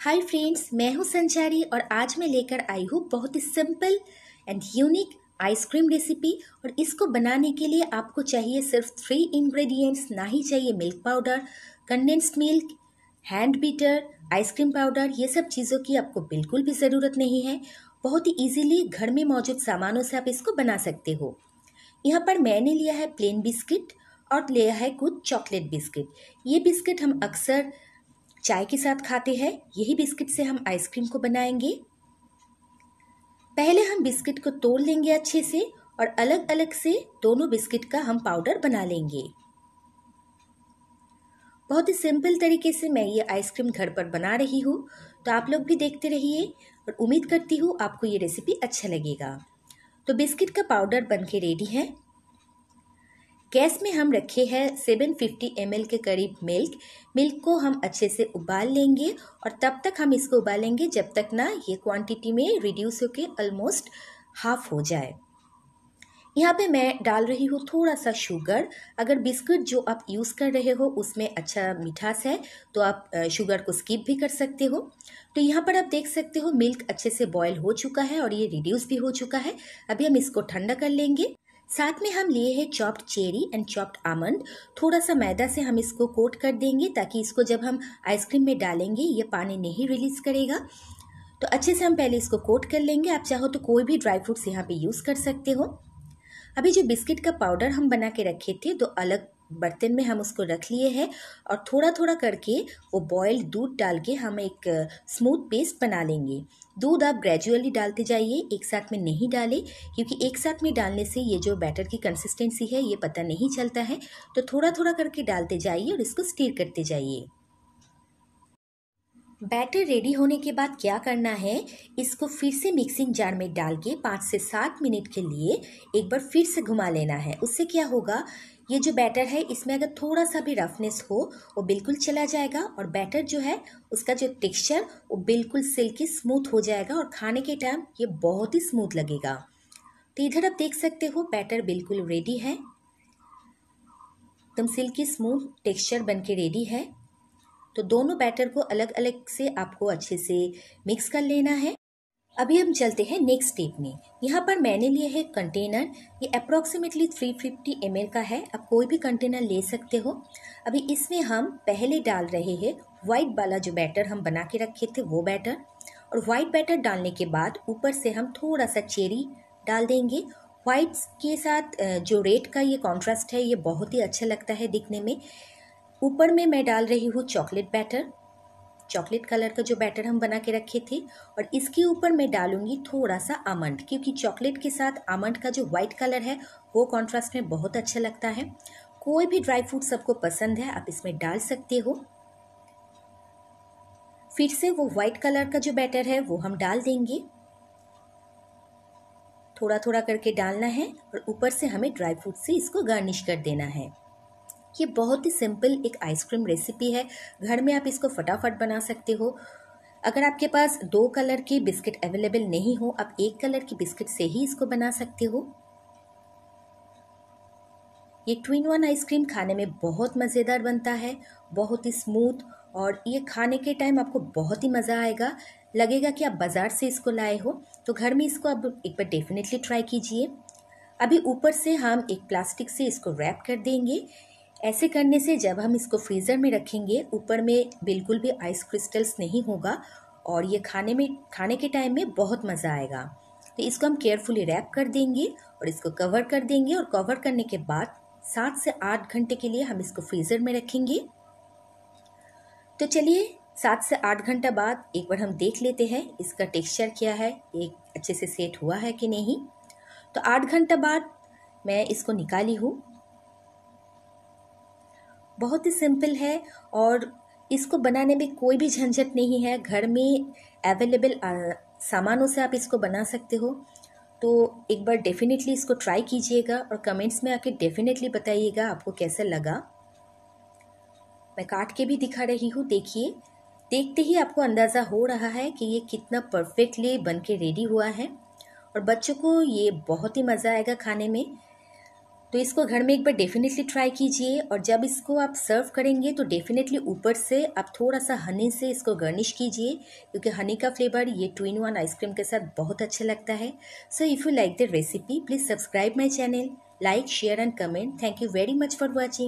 hi friends मैं हूं संचारी और आज मैं लेकर आई हूं बहुत ही simple and unique ice cream recipe और इसको बनाने के लिए आपको चाहिए सिर्फ थ्री इंग्रेडिएंट्स ना ही चाहिए milk powder condensed milk hand beater ice cream powder ये सब चीज़ों की आपको बिल्कुल भी ज़रूरत नहीं है बहुत ही ईजिली घर में मौजूद सामानों से आप इसको बना सकते हो यहाँ पर मैंने लिया है प्लेन बिस्किट और लिया है कुछ चॉकलेट बिस्किट ये बिस्किट हम अक्सर चाय के साथ खाते हैं यही बिस्किट से हम आइसक्रीम को बनाएंगे पहले हम बिस्किट को तोड़ लेंगे अच्छे से और अलग अलग से दोनों बिस्किट का हम पाउडर बना लेंगे बहुत ही सिंपल तरीके से मैं ये आइसक्रीम घर पर बना रही हूँ तो आप लोग भी देखते रहिए और उम्मीद करती हूँ आपको ये रेसिपी अच्छा लगेगा तो बिस्किट का पाउडर बन के रेडी है गैस में हम रखे हैं फिफ्टी एम के करीब मिल्क मिल्क को हम अच्छे से उबाल लेंगे और तब तक हम इसको उबालेंगे जब तक ना ये क्वांटिटी में रिड्यूस होके ऑलमोस्ट हाफ हो जाए यहाँ पे मैं डाल रही हूँ थोड़ा सा शुगर अगर बिस्किट जो आप यूज़ कर रहे हो उसमें अच्छा मिठास है तो आप शुगर को स्किप भी कर सकते हो तो यहाँ पर आप देख सकते हो मिल्क अच्छे से बॉयल हो चुका है और ये रिड्यूस भी हो चुका है अभी हम इसको ठंडा कर लेंगे साथ में हम लिए हैं chopped cherry and chopped almond थोड़ा सा मैदा से हम इसको कोट कर देंगे ताकि इसको जब हम आइसक्रीम में डालेंगे ये पानी नहीं रिलीज़ करेगा तो अच्छे से हम पहले इसको कोट कर लेंगे आप चाहो तो कोई भी ड्राई फ्रूट्स यहाँ पे यूज़ कर सकते हो अभी जो बिस्किट का पाउडर हम बना के रखे थे दो अलग बर्तन में हम उसको रख लिए हैं और थोड़ा थोड़ा करके वो बॉयल्ड दूध डाल के हम एक स्मूथ पेस्ट बना लेंगे दूध आप ग्रेजुअली डालते जाइए एक साथ में नहीं डालें क्योंकि एक साथ में डालने से ये जो बैटर की कंसिस्टेंसी है ये पता नहीं चलता है तो थोड़ा थोड़ा करके डालते जाइए और इसको स्टीर करते जाइए बैटर रेडी होने के बाद क्या करना है इसको फिर से मिक्सिंग जार में डाल के पाँच से सात मिनट के लिए एक बार फिर से घुमा लेना है उससे क्या होगा ये जो बैटर है इसमें अगर थोड़ा सा भी रफनेस हो वो बिल्कुल चला जाएगा और बैटर जो है उसका जो टेक्सचर वो बिल्कुल सिल्की स्मूथ हो जाएगा और खाने के टाइम ये बहुत ही स्मूथ लगेगा तो इधर आप देख सकते हो बैटर बिल्कुल रेडी है एकदम सिल्की स्मूथ टेक्स्चर बन के रेडी है तो दोनों बैटर को अलग अलग से आपको अच्छे से मिक्स कर लेना है अभी हम चलते हैं नेक्स्ट स्टेप में यहाँ पर मैंने लिए है कंटेनर ये अप्रॉक्सीमेटली 350 फिफ्टी का है आप कोई भी कंटेनर ले सकते हो अभी इसमें हम पहले डाल रहे हैं वाइट वाला जो बैटर हम बना के रखे थे वो बैटर और वाइट बैटर डालने के बाद ऊपर से हम थोड़ा सा चेरी डाल देंगे वाइट के साथ जो रेड का ये कॉन्ट्रास्ट है ये बहुत ही अच्छा लगता है दिखने में ऊपर में मैं डाल रही हूँ चॉकलेट बैटर चॉकलेट कलर का जो बैटर हम बना के रखे थे और इसके ऊपर मैं डालूंगी थोड़ा सा आमंड क्योंकि चॉकलेट के साथ आमंड का जो व्हाइट कलर है वो कॉन्ट्रास्ट में बहुत अच्छा लगता है कोई भी ड्राई फ्रूट सबको पसंद है आप इसमें डाल सकते हो फिर से वो व्हाइट कलर का जो बैटर है वो हम डाल देंगे थोड़ा थोड़ा करके डालना है और ऊपर से हमें ड्राई फ्रूट से इसको गार्निश कर देना है ये बहुत ही सिंपल एक आइसक्रीम रेसिपी है घर में आप इसको फटाफट बना सकते हो अगर आपके पास दो कलर की बिस्किट अवेलेबल नहीं हो आप एक कलर की बिस्किट से ही इसको बना सकते हो ये ट्विन वन आइसक्रीम खाने में बहुत मज़ेदार बनता है बहुत ही स्मूथ और ये खाने के टाइम आपको बहुत ही मज़ा आएगा लगेगा कि आप बाज़ार से इसको लाए हो तो घर में इसको आप एक बार डेफिनेटली ट्राई कीजिए अभी ऊपर से हम एक प्लास्टिक से इसको रैप कर देंगे ऐसे करने से जब हम इसको फ्रीज़र में रखेंगे ऊपर में बिल्कुल भी आइस क्रिस्टल्स नहीं होगा और ये खाने में खाने के टाइम में बहुत मज़ा आएगा तो इसको हम केयरफुली रैप कर देंगे और इसको कवर कर देंगे और कवर करने के बाद सात से आठ घंटे के लिए हम इसको फ्रीज़र में रखेंगे तो चलिए सात से आठ घंटा बाद एक बार हम देख लेते हैं इसका टेक्सचर क्या है एक अच्छे से सेट हुआ है कि नहीं तो आठ घंटा बाद मैं इसको निकाली हूँ बहुत ही सिंपल है और इसको बनाने में कोई भी झंझट नहीं है घर में अवेलेबल सामानों से आप इसको बना सकते हो तो एक बार डेफिनेटली इसको ट्राई कीजिएगा और कमेंट्स में आके डेफिनेटली बताइएगा आपको कैसा लगा मैं काट के भी दिखा रही हूँ देखिए देखते ही आपको अंदाज़ा हो रहा है कि ये कितना परफेक्टली बन के रेडी हुआ है और बच्चों को ये बहुत ही मज़ा आएगा खाने में तो इसको घर में एक बार डेफिनेटली ट्राई कीजिए और जब इसको आप सर्व करेंगे तो डेफिनेटली ऊपर से आप थोड़ा सा हनी से इसको गार्निश कीजिए क्योंकि हनी का फ्लेवर ये टू इन वन आइसक्रीम के साथ बहुत अच्छा लगता है so if you like the recipe please subscribe my channel like share and comment thank you very much for watching